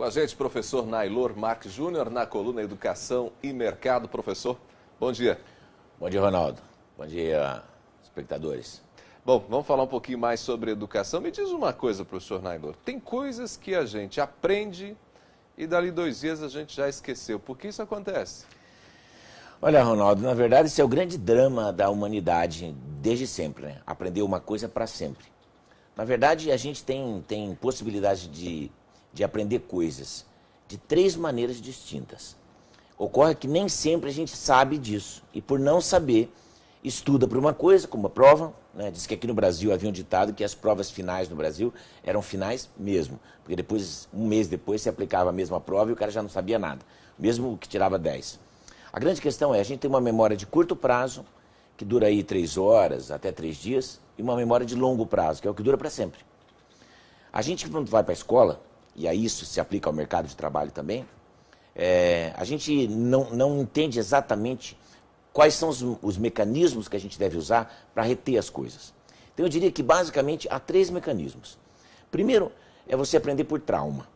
Com a gente, professor Nailor Marques Júnior, na coluna Educação e Mercado. Professor, bom dia. Bom dia, Ronaldo. Bom dia, espectadores. Bom, vamos falar um pouquinho mais sobre educação. Me diz uma coisa, professor Nailor. Tem coisas que a gente aprende e dali dois dias a gente já esqueceu. Por que isso acontece? Olha, Ronaldo, na verdade esse é o grande drama da humanidade desde sempre, né? Aprender uma coisa para sempre. Na verdade, a gente tem, tem possibilidade de de aprender coisas de três maneiras distintas. Ocorre que nem sempre a gente sabe disso. E por não saber, estuda para uma coisa, como a prova. Né? Diz que aqui no Brasil havia um ditado que as provas finais no Brasil eram finais mesmo. Porque depois, um mês depois, se aplicava a mesma prova e o cara já não sabia nada. Mesmo que tirava 10. A grande questão é, a gente tem uma memória de curto prazo, que dura aí três horas, até três dias, e uma memória de longo prazo, que é o que dura para sempre. A gente, quando vai para a escola, e a isso se aplica ao mercado de trabalho também, é, a gente não, não entende exatamente quais são os, os mecanismos que a gente deve usar para reter as coisas. Então eu diria que basicamente há três mecanismos. Primeiro é você aprender por trauma,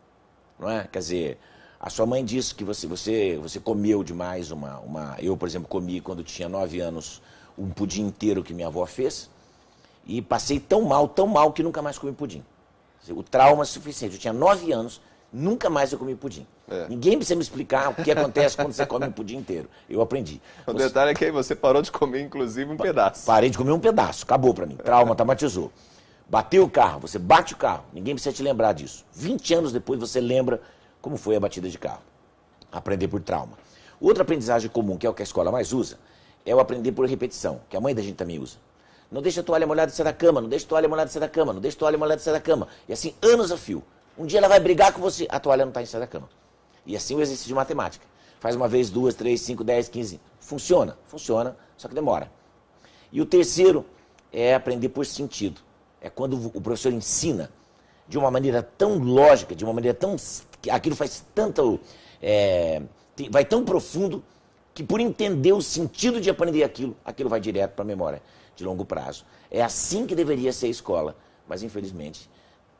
não é? Quer dizer, a sua mãe disse que você, você, você comeu demais uma, uma. Eu, por exemplo, comi quando tinha nove anos um pudim inteiro que minha avó fez. E passei tão mal, tão mal, que nunca mais comi pudim. O trauma é suficiente. Eu tinha nove anos, nunca mais eu comi pudim. É. Ninguém precisa me explicar o que acontece quando você come um pudim inteiro. Eu aprendi. O você... detalhe é que aí você parou de comer, inclusive, um pa pedaço. Parei de comer um pedaço, acabou para mim. Trauma, traumatizou. Bateu o carro, você bate o carro, ninguém precisa te lembrar disso. 20 anos depois você lembra como foi a batida de carro. Aprender por trauma. Outra aprendizagem comum, que é o que a escola mais usa, é o aprender por repetição, que a mãe da gente também usa. Não deixa a toalha molhada sair da cama, não deixa a toalha molhada sair da cama, não deixa a toalha molhada sair da cama. E assim, anos a fio. Um dia ela vai brigar com você, a toalha não está em cima da cama. E assim o exercício de matemática. Faz uma vez, duas, três, cinco, dez, quinze. Funciona, funciona, só que demora. E o terceiro é aprender por sentido. É quando o professor ensina de uma maneira tão lógica, de uma maneira tão. aquilo faz tanto. É, vai tão profundo que por entender o sentido de aprender aquilo, aquilo vai direto para a memória de longo prazo. É assim que deveria ser a escola, mas infelizmente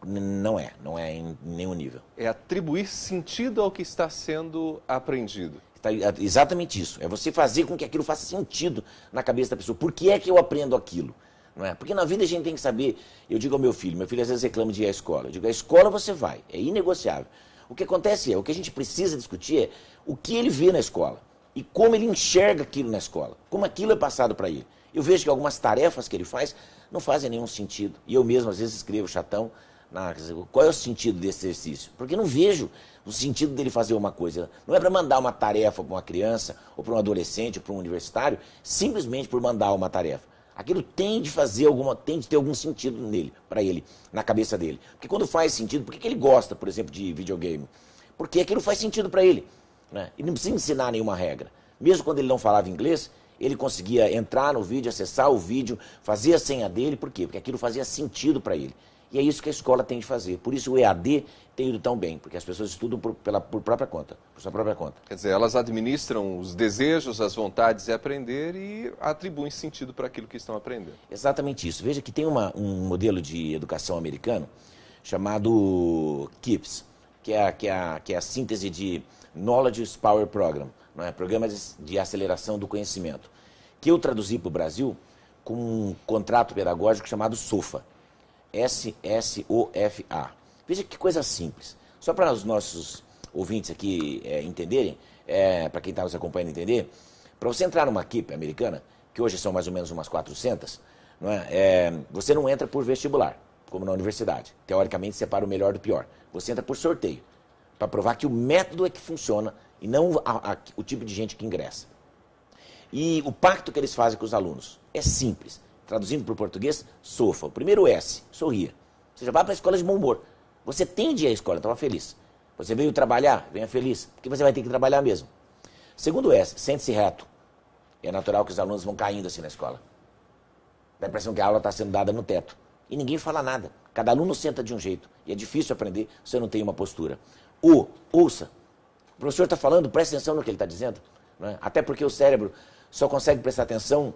não é, não é em nenhum nível. É atribuir sentido ao que está sendo aprendido. Tá, é exatamente isso. É você fazer com que aquilo faça sentido na cabeça da pessoa. Por que é que eu aprendo aquilo? Não é? Porque na vida a gente tem que saber. Eu digo ao meu filho, meu filho às vezes reclama de ir à escola. Eu digo, à escola você vai, é inegociável. O que acontece é, o que a gente precisa discutir é o que ele vê na escola e como ele enxerga aquilo na escola, como aquilo é passado para ele. Eu vejo que algumas tarefas que ele faz não fazem nenhum sentido. E eu mesmo, às vezes, escrevo chatão. qual é o sentido desse exercício? Porque não vejo o sentido dele fazer uma coisa. Não é para mandar uma tarefa para uma criança, ou para um adolescente, ou para um universitário, simplesmente por mandar uma tarefa. Aquilo tem de fazer alguma, tem de ter algum sentido nele, para ele, na cabeça dele. Porque quando faz sentido, por que ele gosta, por exemplo, de videogame? Porque aquilo faz sentido para ele. Né? E não precisa ensinar nenhuma regra. Mesmo quando ele não falava inglês, ele conseguia entrar no vídeo, acessar o vídeo, fazer a senha dele, por quê? Porque aquilo fazia sentido para ele. E é isso que a escola tem de fazer. Por isso o EAD tem ido tão bem, porque as pessoas estudam por, pela, por própria conta, por sua própria conta. Quer dizer, elas administram os desejos, as vontades de aprender e atribuem sentido para aquilo que estão aprendendo. Exatamente isso. Veja que tem uma, um modelo de educação americano chamado KIPS, que é, que é, que é a síntese de Knowledge Power Program, não é? Programa de Aceleração do Conhecimento, que eu traduzi para o Brasil com um contrato pedagógico chamado SOFA, S-S-O-F-A. Veja que coisa simples. Só para os nossos ouvintes aqui é, entenderem, é, para quem está nos acompanhando entender, para você entrar numa equipe americana, que hoje são mais ou menos umas 400, não é? é? você não entra por vestibular, como na universidade. Teoricamente, separa o melhor do pior. Você entra por sorteio para provar que o método é que funciona e não a, a, o tipo de gente que ingressa. E o pacto que eles fazem com os alunos é simples. Traduzindo para o português, sofa. O primeiro é S, sorria. Você já vai para a escola de bom humor. Você tem dia à escola, estava feliz. Você veio trabalhar, venha feliz, porque você vai ter que trabalhar mesmo. Segundo S, sente-se reto. É natural que os alunos vão caindo assim na escola. Dá a impressão que a aula está sendo dada no teto. E ninguém fala nada. Cada aluno senta de um jeito. E é difícil aprender se você não tem uma postura o ouça. O professor está falando, preste atenção no que ele está dizendo. Né? Até porque o cérebro só consegue prestar atenção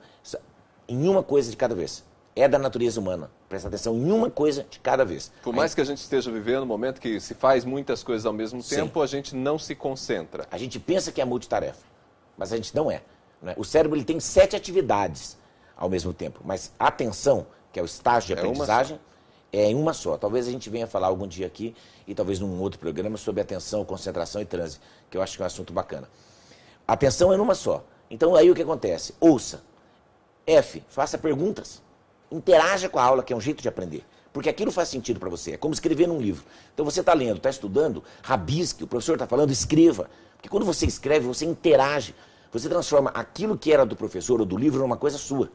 em uma coisa de cada vez. É da natureza humana. Prestar atenção em uma coisa de cada vez. Por mais Aí, que a gente esteja vivendo um momento que se faz muitas coisas ao mesmo sim. tempo, a gente não se concentra. A gente pensa que é multitarefa, mas a gente não é. Né? O cérebro ele tem sete atividades ao mesmo tempo, mas atenção, que é o estágio de é aprendizagem. Uma... É em uma só. Talvez a gente venha falar algum dia aqui e talvez num outro programa sobre atenção, concentração e transe, que eu acho que é um assunto bacana. Atenção é numa só. Então aí o que acontece? Ouça. F, faça perguntas. Interaja com a aula, que é um jeito de aprender. Porque aquilo faz sentido para você. É como escrever num livro. Então você está lendo, está estudando, rabisque, o professor está falando, escreva. Porque quando você escreve, você interage. Você transforma aquilo que era do professor ou do livro numa coisa sua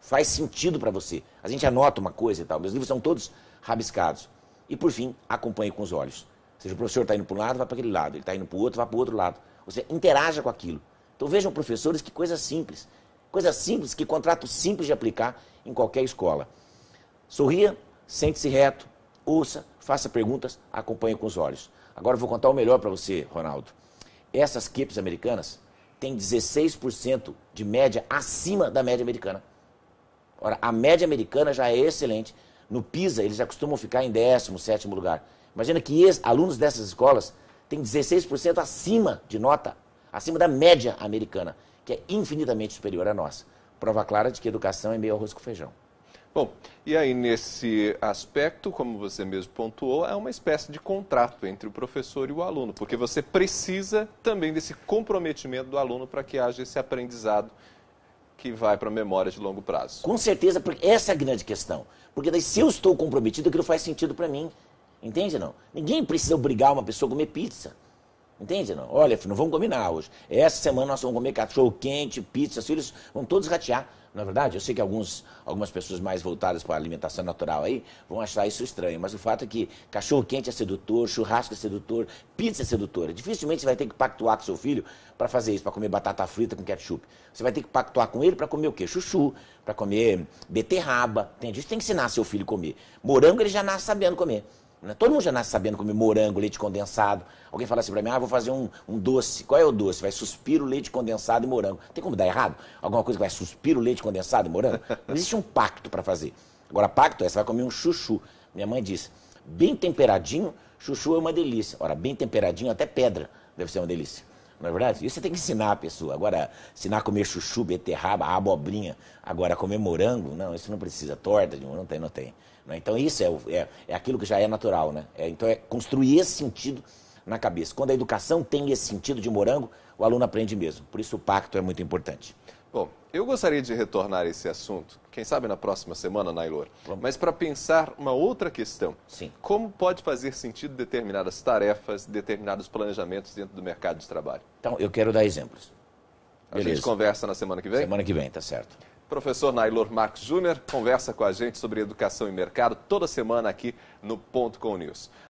faz sentido para você. A gente anota uma coisa e tal. Meus livros são todos rabiscados. E por fim, acompanhe com os olhos. Ou seja, o professor está indo para um lado, vai para aquele lado. Ele está indo para o outro, vai para o outro lado. Você interaja com aquilo. Então vejam, professores, que coisa simples. Coisa simples, que contrato simples de aplicar em qualquer escola. Sorria, sente-se reto, ouça, faça perguntas, acompanhe com os olhos. Agora eu vou contar o melhor para você, Ronaldo. Essas equipes americanas têm 16% de média acima da média americana. Ora, a média americana já é excelente. No PISA, eles já costumam ficar em décimo, sétimo lugar. Imagina que alunos dessas escolas têm 16% acima de nota, acima da média americana, que é infinitamente superior à nossa. Prova clara de que educação é meio arroz com feijão. Bom, e aí nesse aspecto, como você mesmo pontuou, é uma espécie de contrato entre o professor e o aluno, porque você precisa também desse comprometimento do aluno para que haja esse aprendizado que vai para memórias memória de longo prazo. Com certeza, porque essa é a grande questão. Porque daí, se eu estou comprometido, aquilo faz sentido para mim. Entende não? Ninguém precisa obrigar uma pessoa a comer pizza. Entende? Não? Olha, não vamos combinar hoje. Essa semana nós vamos comer cachorro quente, pizza, filhos, vão todos ratear. Na é verdade, eu sei que alguns, algumas pessoas mais voltadas para a alimentação natural aí vão achar isso estranho, mas o fato é que cachorro quente é sedutor, churrasco é sedutor, pizza é sedutora. Dificilmente você vai ter que pactuar com seu filho para fazer isso, para comer batata frita com ketchup. Você vai ter que pactuar com ele para comer o quê? Chuchu, para comer beterraba, entende? Isso tem que ensinar seu filho a comer. Morango ele já nasce sabendo comer. Né? Todo mundo já nasce sabendo comer morango, leite condensado. Alguém fala assim para mim, ah, vou fazer um, um, doce. Qual é o doce? Vai suspiro, leite condensado e morango. Tem como dar errado? Alguma coisa que vai suspiro, leite condensado e morango? Não existe um pacto para fazer. Agora, pacto é, você vai comer um chuchu. Minha mãe disse, bem temperadinho, chuchu é uma delícia. Ora, bem temperadinho, é até pedra deve ser uma delícia. Não é verdade? Isso você tem que ensinar a pessoa. Agora, ensinar a comer chuchu, beterraba, abobrinha. Agora, comer morango, não, isso não precisa. Torta de morango, não tem, não tem. É? Então, isso é, é, é, aquilo que já é natural, né? É, então, é construir esse sentido na cabeça. Quando a educação tem esse sentido de morango, o aluno aprende mesmo. Por isso, o pacto é muito importante. Bom, eu gostaria de retornar a esse assunto, quem sabe na próxima semana, Nailor, Vamos. mas para pensar uma outra questão. Sim. Como pode fazer sentido determinadas tarefas, determinados planejamentos dentro do mercado de trabalho? Então, eu quero dar exemplos. A Beleza. gente conversa na semana que vem? Semana que vem, tá certo. Professor Nailor Marques Júnior conversa com a gente sobre educação e mercado toda semana aqui no Ponto Com News.